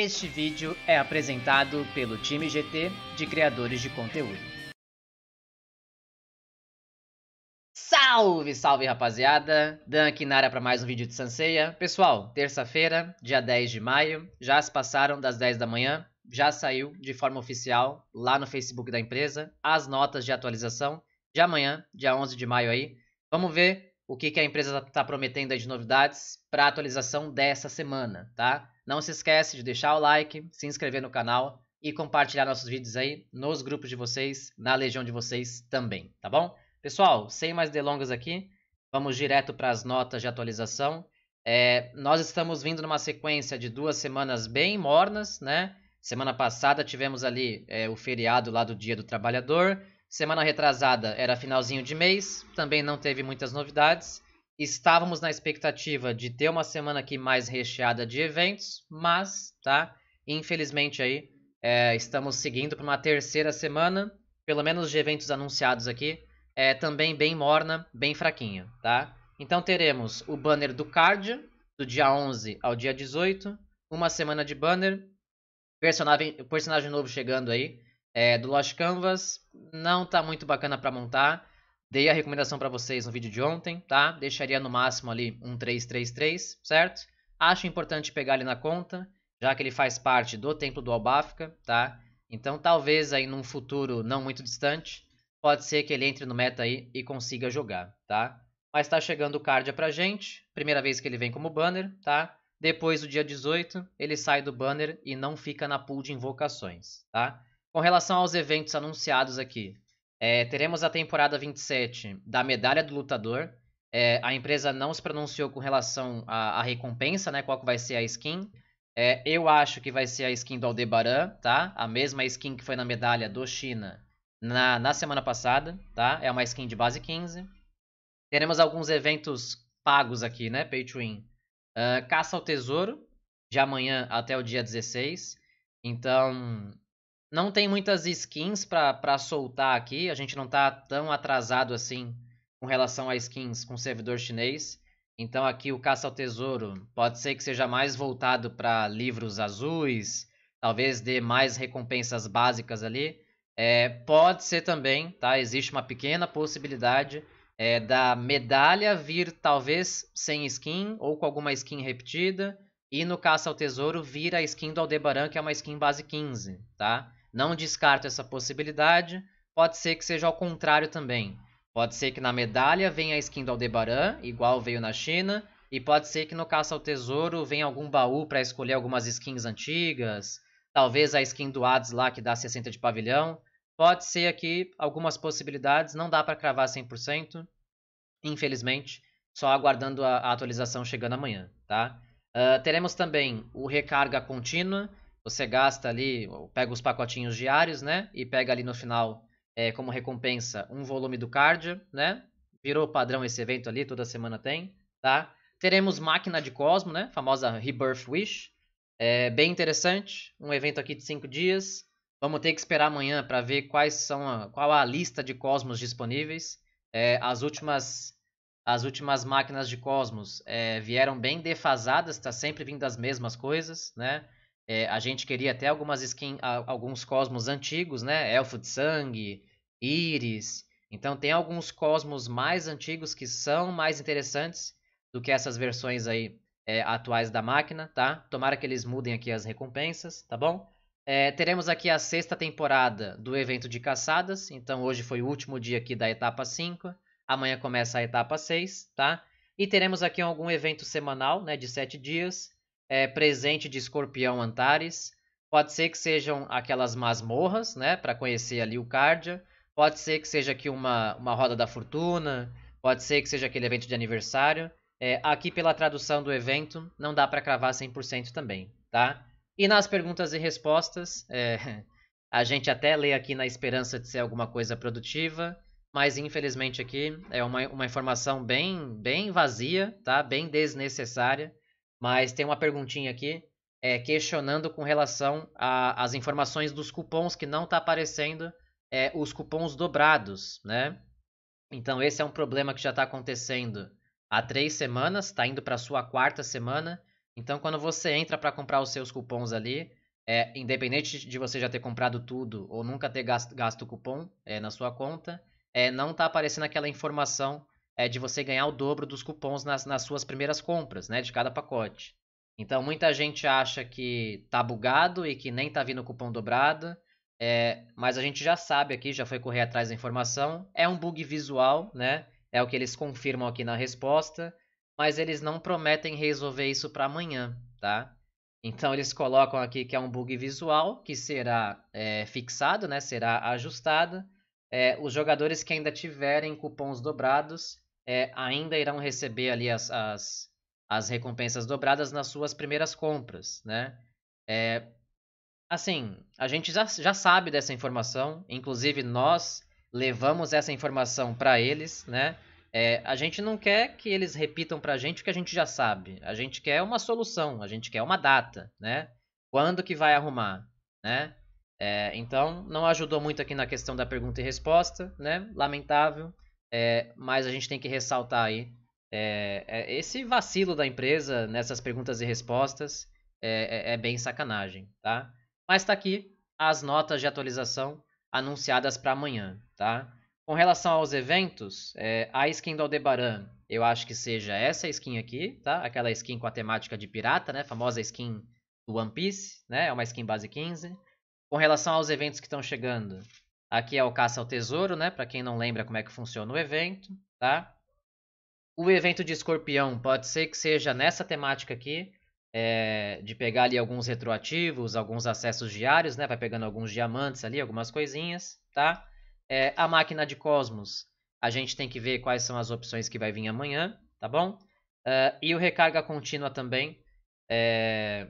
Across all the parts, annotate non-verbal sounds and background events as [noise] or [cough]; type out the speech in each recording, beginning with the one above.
Este vídeo é apresentado pelo time GT de criadores de conteúdo. Salve, salve rapaziada! Dan aqui na área para mais um vídeo de Sanseia. Pessoal, terça-feira, dia 10 de maio, já se passaram das 10 da manhã, já saiu de forma oficial lá no Facebook da empresa as notas de atualização de amanhã, dia 11 de maio aí. Vamos ver o que, que a empresa está tá prometendo de novidades para a atualização dessa semana, tá? Não se esquece de deixar o like, se inscrever no canal e compartilhar nossos vídeos aí nos grupos de vocês, na legião de vocês também, tá bom? Pessoal, sem mais delongas aqui, vamos direto para as notas de atualização. É, nós estamos vindo numa sequência de duas semanas bem mornas, né? Semana passada tivemos ali é, o feriado lá do Dia do Trabalhador. Semana retrasada era finalzinho de mês, também não teve muitas novidades. Estávamos na expectativa de ter uma semana aqui mais recheada de eventos, mas, tá? Infelizmente aí, é, estamos seguindo para uma terceira semana, pelo menos de eventos anunciados aqui, é também bem morna, bem fraquinha, tá? Então teremos o banner do card do dia 11 ao dia 18, uma semana de banner, personagem, personagem novo chegando aí, é, do Lost Canvas não tá muito bacana para montar. Dei a recomendação para vocês no vídeo de ontem, tá? Deixaria no máximo ali um 333, certo? Acho importante pegar ele na conta, já que ele faz parte do Templo do Albafka, tá? Então talvez aí num futuro não muito distante, pode ser que ele entre no meta aí e consiga jogar, tá? Mas tá chegando o Cardia pra gente, primeira vez que ele vem como banner, tá? Depois do dia 18, ele sai do banner e não fica na pool de invocações, tá? Com relação aos eventos anunciados aqui, é, teremos a temporada 27 da Medalha do Lutador. É, a empresa não se pronunciou com relação à, à recompensa, né? Qual que vai ser a skin. É, eu acho que vai ser a skin do Aldebaran, tá? A mesma skin que foi na medalha do China na, na semana passada, tá? É uma skin de base 15. Teremos alguns eventos pagos aqui, né? Pay to win. Uh, Caça ao Tesouro, de amanhã até o dia 16. Então, não tem muitas skins para soltar aqui, a gente não tá tão atrasado assim com relação a skins com servidor chinês. Então aqui o caça ao tesouro pode ser que seja mais voltado para livros azuis, talvez dê mais recompensas básicas ali. É, pode ser também, tá? Existe uma pequena possibilidade é, da medalha vir talvez sem skin ou com alguma skin repetida. E no Caça ao Tesouro vira a skin do Aldebaran, que é uma skin base 15, tá? Não descarto essa possibilidade. Pode ser que seja ao contrário também. Pode ser que na medalha venha a skin do Aldebaran, igual veio na China. E pode ser que no Caça ao Tesouro venha algum baú para escolher algumas skins antigas. Talvez a skin do Hades lá que dá 60 de pavilhão. Pode ser aqui algumas possibilidades, não dá para cravar 100%, infelizmente, só aguardando a, a atualização chegando amanhã, tá? Uh, teremos também o recarga contínua, você gasta ali, pega os pacotinhos diários, né? E pega ali no final, é, como recompensa, um volume do card, né? Virou padrão esse evento ali, toda semana tem, tá? Teremos Máquina de Cosmo, né? Famosa Rebirth Wish. É bem interessante, um evento aqui de 5 dias. Vamos ter que esperar amanhã para ver quais são a, qual a lista de cosmos disponíveis. É, as últimas as últimas máquinas de cosmos é, vieram bem defasadas, está sempre vindo as mesmas coisas, né? É, a gente queria até algumas skins, alguns cosmos antigos, né? Elfo de Sangue, iris, Então tem alguns cosmos mais antigos que são mais interessantes do que essas versões aí é, atuais da máquina, tá? Tomara que eles mudem aqui as recompensas, tá bom? É, teremos aqui a sexta temporada do evento de caçadas. Então hoje foi o último dia aqui da etapa 5. Amanhã começa a etapa 6, tá? E teremos aqui algum evento semanal, né? De 7 dias é, presente de Escorpião Antares. Pode ser que sejam aquelas masmorras, né? Para conhecer ali o Cardia. Pode ser que seja aqui uma, uma roda da fortuna. Pode ser que seja aquele evento de aniversário. É, aqui pela tradução do evento, não dá para cravar 100% também, tá? E nas perguntas e respostas, é, [laughs] a gente até lê aqui na esperança de ser alguma coisa produtiva, mas infelizmente aqui é uma, uma informação bem, bem vazia, tá? Bem desnecessária. Mas tem uma perguntinha aqui é, questionando com relação às informações dos cupons que não está aparecendo é, os cupons dobrados, né? Então esse é um problema que já está acontecendo há três semanas, está indo para sua quarta semana. Então quando você entra para comprar os seus cupons ali, é, independente de você já ter comprado tudo ou nunca ter gasto, gasto cupom é, na sua conta, é, não está aparecendo aquela informação é, de você ganhar o dobro dos cupons nas, nas suas primeiras compras, né? De cada pacote. Então muita gente acha que tá bugado e que nem tá vindo cupom dobrado. É, mas a gente já sabe aqui, já foi correr atrás da informação. É um bug visual, né? É o que eles confirmam aqui na resposta. Mas eles não prometem resolver isso para amanhã, tá? Então eles colocam aqui que é um bug visual que será é, fixado, né? Será ajustado. É, os jogadores que ainda tiverem cupons dobrados é, ainda irão receber ali as, as, as, recompensas dobradas nas suas primeiras compras, né? É, assim, a gente já, já sabe dessa informação, inclusive nós levamos essa informação para eles, né? É, a gente não quer que eles repitam para a gente o que a gente já sabe. A gente quer uma solução, a gente quer uma data, né? Quando que vai arrumar, né? É, então, não ajudou muito aqui na questão da pergunta e resposta, né? Lamentável. É, mas a gente tem que ressaltar aí é, é, esse vacilo da empresa nessas perguntas e respostas é, é, é bem sacanagem, tá? Mas está aqui as notas de atualização anunciadas para amanhã, tá? Com relação aos eventos, é, a skin do Aldebaran, eu acho que seja essa skin aqui, tá? Aquela skin com a temática de pirata, né? Famosa skin do One Piece, né? É uma skin base 15. Com relação aos eventos que estão chegando, Aqui é o Caça ao Tesouro, né? Para quem não lembra como é que funciona o evento, tá? O evento de escorpião pode ser que seja nessa temática aqui, é, de pegar ali alguns retroativos, alguns acessos diários, né? Vai pegando alguns diamantes ali, algumas coisinhas, tá? É, a máquina de Cosmos, a gente tem que ver quais são as opções que vai vir amanhã, tá bom? Uh, e o recarga contínua também, é,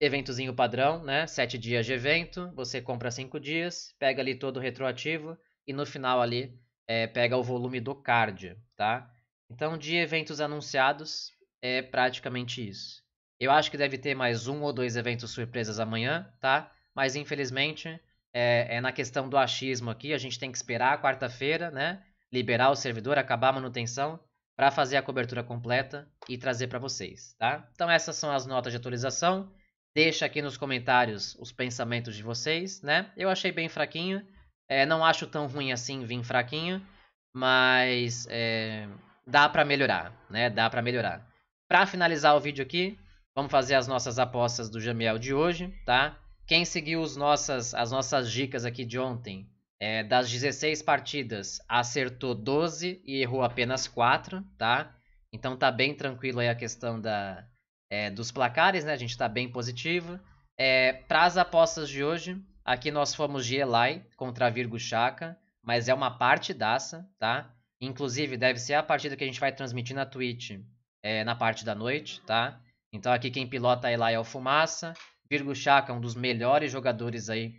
eventozinho padrão, né? Sete dias de evento, você compra cinco dias, pega ali todo o retroativo e no final ali é, pega o volume do card, tá? Então, de eventos anunciados, é praticamente isso. Eu acho que deve ter mais um ou dois eventos surpresas amanhã, tá? Mas infelizmente é, é na questão do achismo aqui, a gente tem que esperar a quarta-feira, né? Liberar o servidor, acabar a manutenção para fazer a cobertura completa e trazer para vocês, tá? Então essas são as notas de atualização. Deixa aqui nos comentários os pensamentos de vocês, né? Eu achei bem fraquinho. É, não acho tão ruim assim vir fraquinho, mas é, dá para melhorar, né? Dá para melhorar. Para finalizar o vídeo aqui, vamos fazer as nossas apostas do Jamiel de hoje, tá? Quem seguiu os nossas, as nossas dicas aqui de ontem, é, das 16 partidas, acertou 12 e errou apenas 4, tá? Então tá bem tranquilo aí a questão da, é, dos placares, né? A gente está bem positivo. É, para as apostas de hoje, aqui nós fomos de Elai contra Virgo Chaka, mas é uma partidaça, tá? Inclusive, deve ser a partida que a gente vai transmitir na Twitch é, na parte da noite, tá? Então aqui quem pilota Elai é o Fumaça. Virgo Chaka, é um dos melhores jogadores aí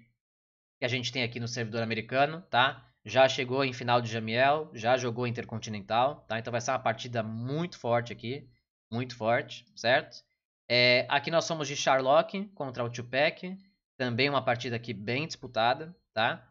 que a gente tem aqui no servidor americano, tá? Já chegou em final de Jamiel, já jogou Intercontinental, tá? Então vai ser uma partida muito forte aqui muito forte, certo? É, aqui nós somos de Sherlock contra o Tupac, também uma partida aqui bem disputada, tá?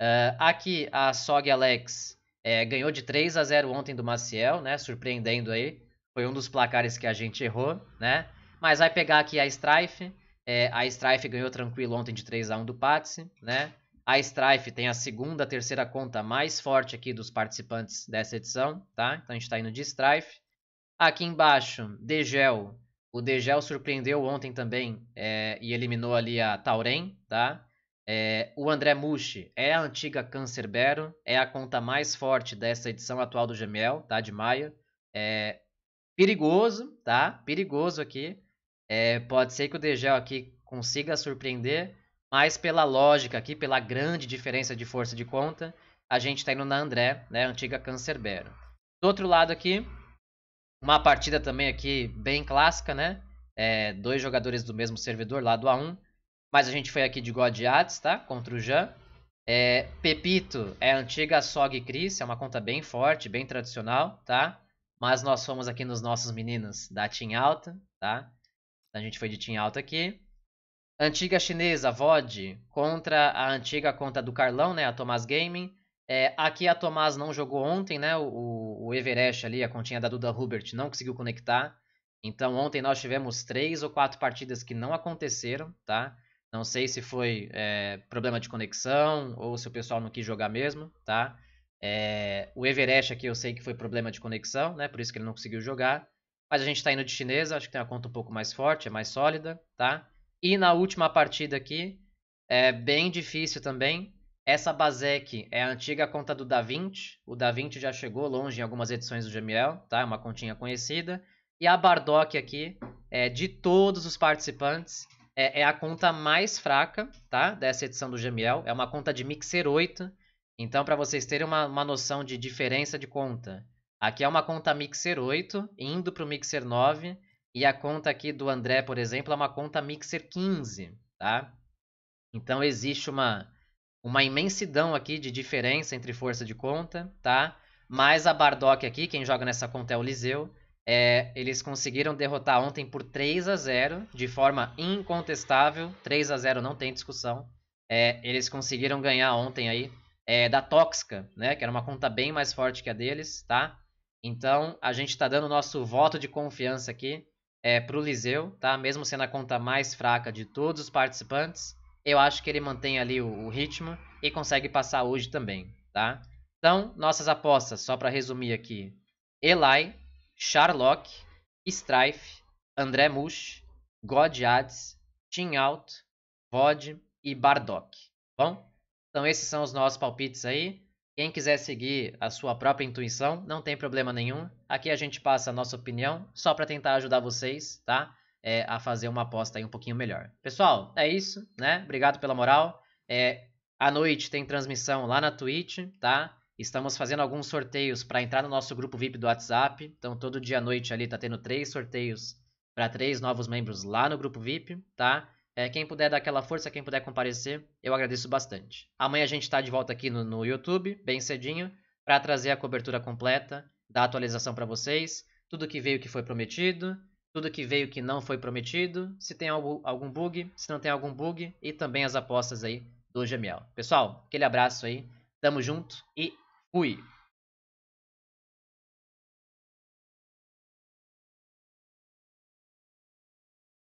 Uh, aqui a Sog Alex é, ganhou de 3 a 0 ontem do Maciel, né? Surpreendendo aí, foi um dos placares que a gente errou, né? Mas vai pegar aqui a Strife, é, a Strife ganhou tranquilo ontem de 3 a 1 do Patsy, né? A Strife tem a segunda, terceira conta mais forte aqui dos participantes dessa edição, tá? Então a gente tá indo de Strife. Aqui embaixo, Degel. O Degel surpreendeu ontem também é, e eliminou ali a Tauren, tá? É, o André Mushi é a antiga Cancerbero, é a conta mais forte dessa edição atual do Gemel, tá? De maio. É perigoso, tá? Perigoso aqui. É, pode ser que o Degel aqui consiga surpreender, mas pela lógica aqui, pela grande diferença de força de conta, a gente está indo na André, né? Antiga Cancerbero. Do outro lado aqui, uma partida também aqui bem clássica, né? É, dois jogadores do mesmo servidor, lá do A1. Mas a gente foi aqui de God tá? Contra o jean É, Pepito é a antiga Sog Cris, é uma conta bem forte, bem tradicional, tá? Mas nós fomos aqui nos nossos meninos da Team Alta, tá? A gente foi de Team Alta aqui. Antiga chinesa VOD contra a antiga conta do Carlão, né? A Thomas Gaming. É, aqui a Tomás não jogou ontem, né? O, o Everest ali, a continha da Duda Hubert, não conseguiu conectar. Então ontem nós tivemos três ou quatro partidas que não aconteceram, tá? Não sei se foi é, problema de conexão ou se o pessoal não quis jogar mesmo, tá? É, o Everest aqui eu sei que foi problema de conexão, né? Por isso que ele não conseguiu jogar. Mas a gente tá indo de chinesa, acho que tem uma conta um pouco mais forte, é mais sólida, tá? E na última partida aqui, é bem difícil também. Essa Basec é a antiga conta do Da Vinci. O Da Vinci já chegou longe em algumas edições do Jamiel, tá? É uma continha conhecida. E a Bardock aqui, é, de todos os participantes, é, é, a conta mais fraca, tá? Dessa edição do Jamiel É uma conta de Mixer 8. Então, para vocês terem uma, uma noção de diferença de conta, aqui é uma conta Mixer 8, indo para o Mixer 9. E a conta aqui do André, por exemplo, é uma conta Mixer 15, tá? Então, existe uma uma imensidão aqui de diferença entre força de conta, tá? Mas a Bardock aqui, quem joga nessa conta é o Liseu. É, eles conseguiram derrotar ontem por 3 a 0 de forma incontestável. 3 a 0 não tem discussão. É, eles conseguiram ganhar ontem aí é, da Tóxica, né? Que era uma conta bem mais forte que a deles, tá? Então a gente está dando nosso voto de confiança aqui é, para o Liseu, tá? Mesmo sendo a conta mais fraca de todos os participantes eu acho que ele mantém ali o, o ritmo e consegue passar hoje também, tá? Então, nossas apostas, só para resumir aqui. Eli, Sherlock, Strife, André Mush, God Ads, Team Out, VOD e Bardock. Bom, então esses são os nossos palpites aí. Quem quiser seguir a sua própria intuição, não tem problema nenhum. Aqui a gente passa a nossa opinião, só para tentar ajudar vocês, tá? é, a fazer uma aposta aí um pouquinho melhor. Pessoal, é isso, né? Obrigado pela moral. É, à noite tem transmissão lá na Twitch, tá? Estamos fazendo alguns sorteios para entrar no nosso grupo VIP do WhatsApp. Então, todo dia à noite ali tá tendo três sorteios para três novos membros lá no grupo VIP, tá? É, quem puder dar aquela força, quem puder comparecer, eu agradeço bastante. Amanhã a gente está de volta aqui no, no YouTube, bem cedinho, para trazer a cobertura completa da atualização para vocês, tudo que veio que foi prometido, tudo que veio que não foi prometido, se tem algum, algum bug, se não tem algum bug e também as apostas aí do Gemiel. Pessoal, aquele abraço aí, tamo junto e fui!